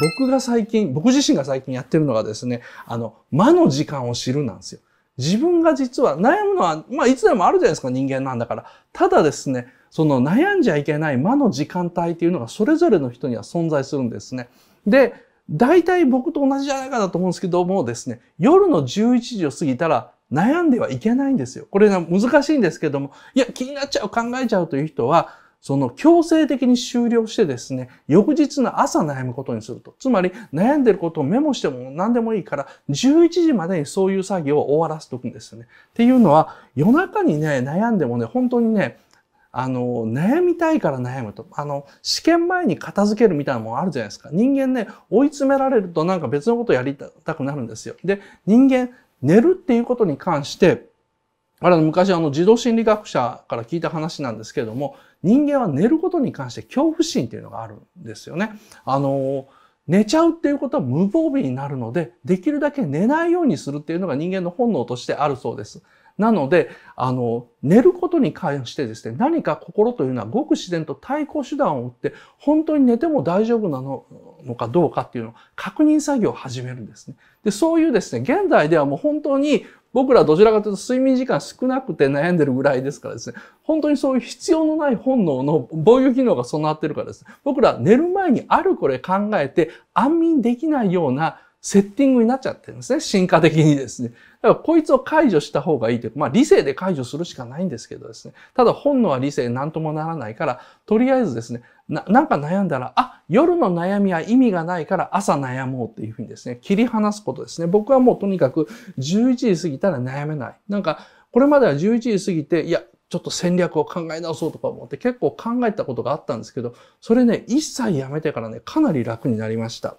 僕が最近、僕自身が最近やってるのがですね、あの、魔の時間を知るなんですよ。自分が実は悩むのは、まあいつでもあるじゃないですか、人間なんだから。ただですね、その悩んじゃいけない魔の時間帯っていうのがそれぞれの人には存在するんですね。で、大体僕と同じじゃないかなと思うんですけどもですね、夜の11時を過ぎたら悩んではいけないんですよ。これが難しいんですけども、いや、気になっちゃう、考えちゃうという人は、その強制的に終了してですね、翌日の朝悩むことにすると。つまり悩んでることをメモしても何でもいいから、11時までにそういう作業を終わらせておくんですよね。っていうのは、夜中にね、悩んでもね、本当にね、あの、悩みたいから悩むと。あの、試験前に片付けるみたいなもんあるじゃないですか。人間ね、追い詰められるとなんか別のことやりたくなるんですよ。で、人間、寝るっていうことに関して、あれ昔あの児童心理学者から聞いた話なんですけれども、人間は寝ることに関して恐怖心っていうのがあるんですよね。あの、寝ちゃうっていうことは無防備になるので、できるだけ寝ないようにするっていうのが人間の本能としてあるそうです。なので、あの、寝ることに関してですね、何か心というのはごく自然と対抗手段を打って、本当に寝ても大丈夫なのかどうかっていうのを確認作業を始めるんですね。で、そういうですね、現在ではもう本当に僕らどちらかというと睡眠時間少なくて悩んでるぐらいですからですね、本当にそういう必要のない本能の防御機能が備わってるからですね、僕ら寝る前にあるこれ考えて安眠できないようなセッティングになっちゃってるんですね。進化的にですね。だからこいつを解除した方がいいというか、まあ理性で解除するしかないんですけどですね。ただ本能は理性なんともならないから、とりあえずですね、ななんか悩んだら、あ、夜の悩みは意味がないから朝悩もうっていうふうにですね、切り離すことですね。僕はもうとにかく11時過ぎたら悩めない。なんか、これまでは11時過ぎて、いや、ちょっと戦略を考え直そうとか思って結構考えたことがあったんですけど、それね、一切やめてからね、かなり楽になりました。